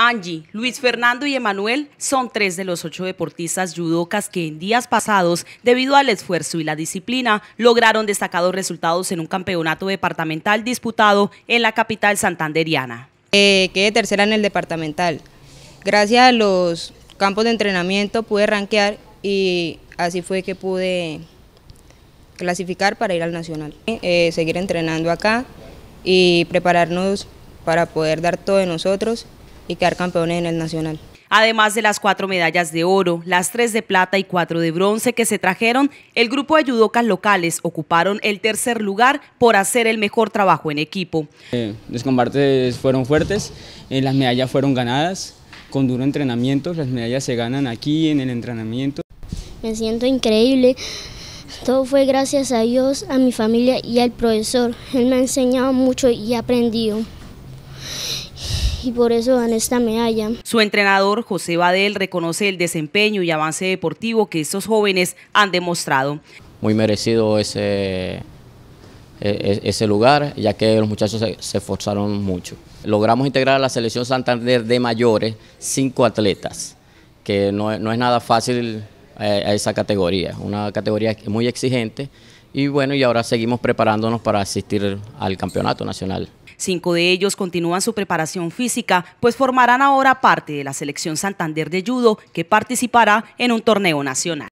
Angie, Luis Fernando y Emanuel son tres de los ocho deportistas judocas que en días pasados, debido al esfuerzo y la disciplina, lograron destacados resultados en un campeonato departamental disputado en la capital santanderiana. Eh, quedé tercera en el departamental. Gracias a los campos de entrenamiento pude rankear y así fue que pude clasificar para ir al nacional. Eh, seguir entrenando acá y prepararnos para poder dar todo de nosotros y quedar campeones en el nacional. Además de las cuatro medallas de oro, las tres de plata y cuatro de bronce que se trajeron, el grupo de judocas locales ocuparon el tercer lugar por hacer el mejor trabajo en equipo. Eh, los combates fueron fuertes, eh, las medallas fueron ganadas con duro entrenamiento, las medallas se ganan aquí en el entrenamiento. Me siento increíble, todo fue gracias a Dios, a mi familia y al profesor. Él me ha enseñado mucho y he aprendido y por eso dan esta medalla. Su entrenador José Badel reconoce el desempeño y avance deportivo que estos jóvenes han demostrado. Muy merecido ese, e, e, ese lugar, ya que los muchachos se, esforzaron mucho. Logramos integrar a la selección Santander de mayores cinco atletas, que no, no es nada fácil eh, a esa categoría, una categoría muy exigente y bueno, y ahora seguimos preparándonos para asistir al campeonato nacional. Cinco de ellos continúan su preparación física, pues formarán ahora parte de la selección Santander de Judo que participará en un torneo nacional.